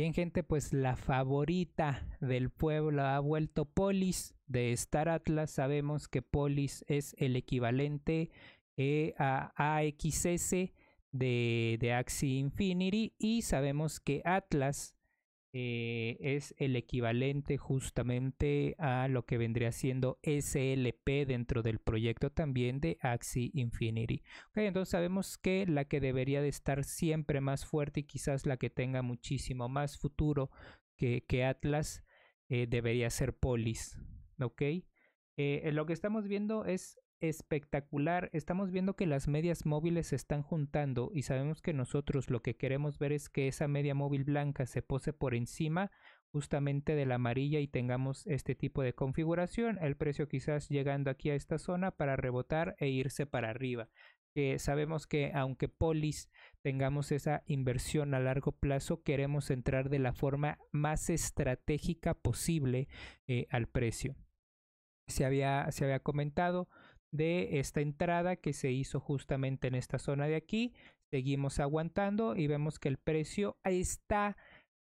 Bien gente, pues la favorita del pueblo ha vuelto Polis de Star Atlas. Sabemos que Polis es el equivalente eh, a AXS de, de Axie Infinity y sabemos que Atlas eh, es el equivalente justamente a lo que vendría siendo SLP dentro del proyecto también de Axi Infinity. entonces sabemos que la que debería de estar siempre más fuerte y quizás la que tenga muchísimo más futuro que, Atlas eh, debería ser Polis. Eh, lo que estamos viendo es espectacular. Estamos viendo que las medias móviles se están juntando y sabemos que nosotros lo que queremos ver es que esa media móvil blanca se pose por encima justamente de la amarilla y tengamos este tipo de configuración. El precio quizás llegando aquí a esta zona para rebotar e irse para arriba. Eh, sabemos que aunque Polis tengamos esa inversión a largo plazo, queremos entrar de la forma más estratégica posible eh, al precio. Se había, se había comentado, de esta entrada que se hizo justamente en esta zona de aquí. Seguimos aguantando y vemos que el precio está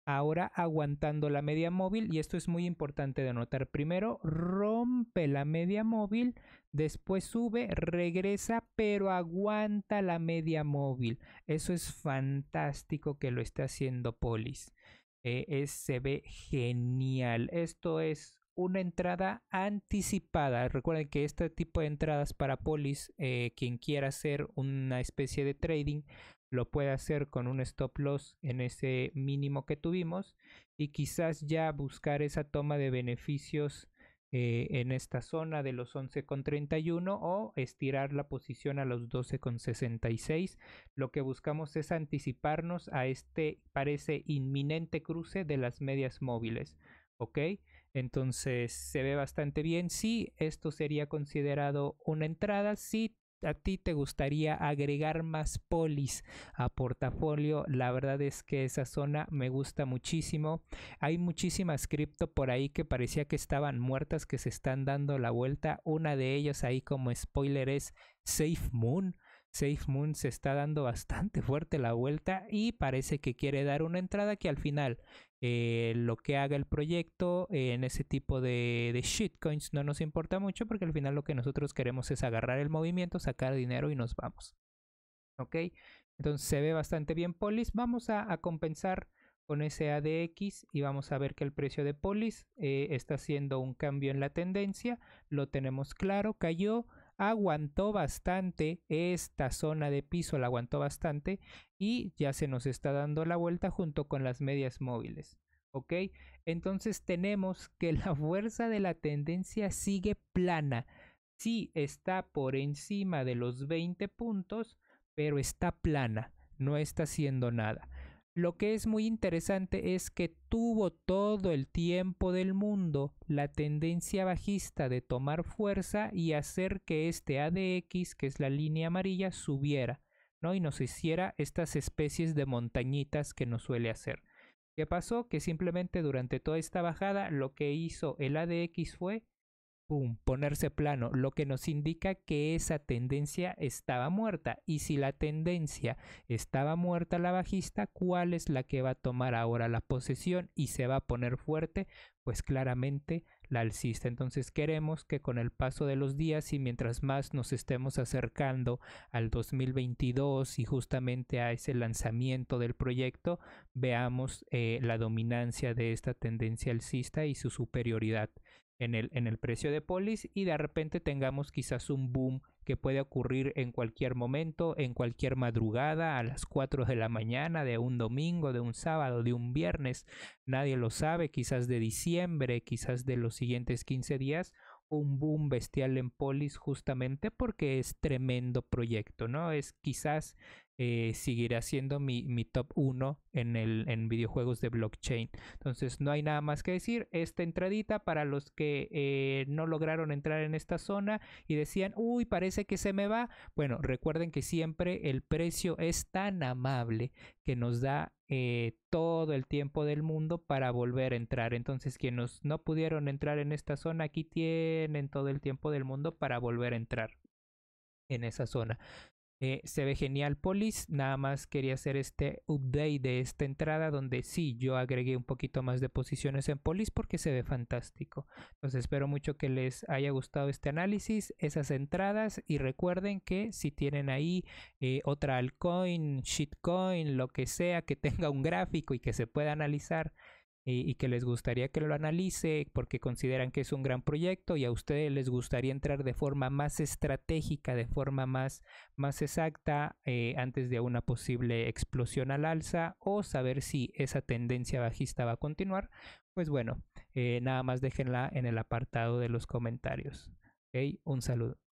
ahora aguantando la media móvil y esto es muy importante de notar. Primero rompe la media móvil, después sube, regresa, pero aguanta la media móvil. Eso es fantástico que lo está haciendo Polis. Eh, es, se ve genial. Esto es una entrada anticipada. Recuerden que este tipo de entradas para polis, eh, quien quiera hacer una especie de trading, lo puede hacer con un stop loss en ese mínimo que tuvimos y quizás ya buscar esa toma de beneficios eh, en esta zona de los 11,31 o estirar la posición a los 12,66. Lo que buscamos es anticiparnos a este, parece, inminente cruce de las medias móviles. ¿Ok? Entonces se ve bastante bien. Sí, esto sería considerado una entrada. Si a ti te gustaría agregar más polis a portafolio, la verdad es que esa zona me gusta muchísimo. Hay muchísimas cripto por ahí que parecía que estaban muertas, que se están dando la vuelta. Una de ellas ahí como spoiler es Safe Moon. Safe Moon se está dando bastante fuerte la vuelta y parece que quiere dar una entrada que al final eh, lo que haga el proyecto en ese tipo de, shitcoins no nos importa mucho porque al final lo que nosotros queremos es agarrar el movimiento, sacar dinero y nos vamos. ¿Ok? Entonces se ve bastante bien Polis. Vamos a, compensar con ese ADX y vamos a ver que el precio de Polis eh, está haciendo un cambio en la tendencia. Lo tenemos claro, cayó aguantó bastante esta zona de piso, la aguantó bastante y ya se nos está dando la vuelta junto con las medias móviles. ¿Ok? Entonces tenemos que la fuerza de la tendencia sigue plana. Sí está por encima de los 20 puntos, pero está plana, no está haciendo nada. Lo que es muy interesante es que tuvo todo el tiempo del mundo la tendencia bajista de tomar fuerza y hacer que este ADX, que es la línea amarilla, subiera, ¿no? Y nos hiciera estas especies de montañitas que nos suele hacer. ¿Qué pasó? Que simplemente durante toda esta bajada lo que hizo el ADX fue ponerse plano, lo que nos indica que esa tendencia estaba muerta. Y si la tendencia estaba muerta la bajista, ¿cuál es la que va a tomar ahora la posesión y se va a poner fuerte? Pues claramente la alcista. Entonces queremos que con el paso de los días y mientras más nos estemos acercando al 2022 y justamente a ese lanzamiento del proyecto, veamos eh, la dominancia de esta tendencia alcista y su superioridad en el, en el precio de polis y de repente tengamos quizás un boom que puede ocurrir en cualquier momento, en cualquier madrugada, a las 4 de la mañana, de un domingo, de un sábado, de un viernes, nadie lo sabe, quizás de diciembre, quizás de los siguientes 15 días, un boom bestial en polis justamente porque es tremendo proyecto, ¿no? Es quizás eh, seguirá siendo mi, top 1 en, el, en videojuegos de blockchain. Entonces no hay nada más que decir. Esta entradita para los que eh, no lograron entrar en esta zona y decían, uy, parece que se me va. Bueno, recuerden que siempre el precio es tan amable que nos da eh, todo el tiempo del mundo para volver a entrar. Entonces, quienes no pudieron entrar en esta zona, aquí tienen todo el tiempo del mundo para volver a entrar en esa zona. Eh, se ve genial Polis, nada más quería hacer este update de esta entrada donde sí, yo agregué un poquito más de posiciones en Polis porque se ve fantástico. Entonces espero mucho que les haya gustado este análisis, esas entradas y recuerden que si tienen ahí eh, otra altcoin, shitcoin, lo que sea que tenga un gráfico y que se pueda analizar, y, que les gustaría que lo analice porque consideran que es un gran proyecto y a ustedes les gustaría entrar de forma más estratégica, de forma más, más exacta eh, antes de una posible explosión al alza o saber si esa tendencia bajista va a continuar, pues bueno, eh, nada más déjenla en el apartado de los comentarios. un saludo.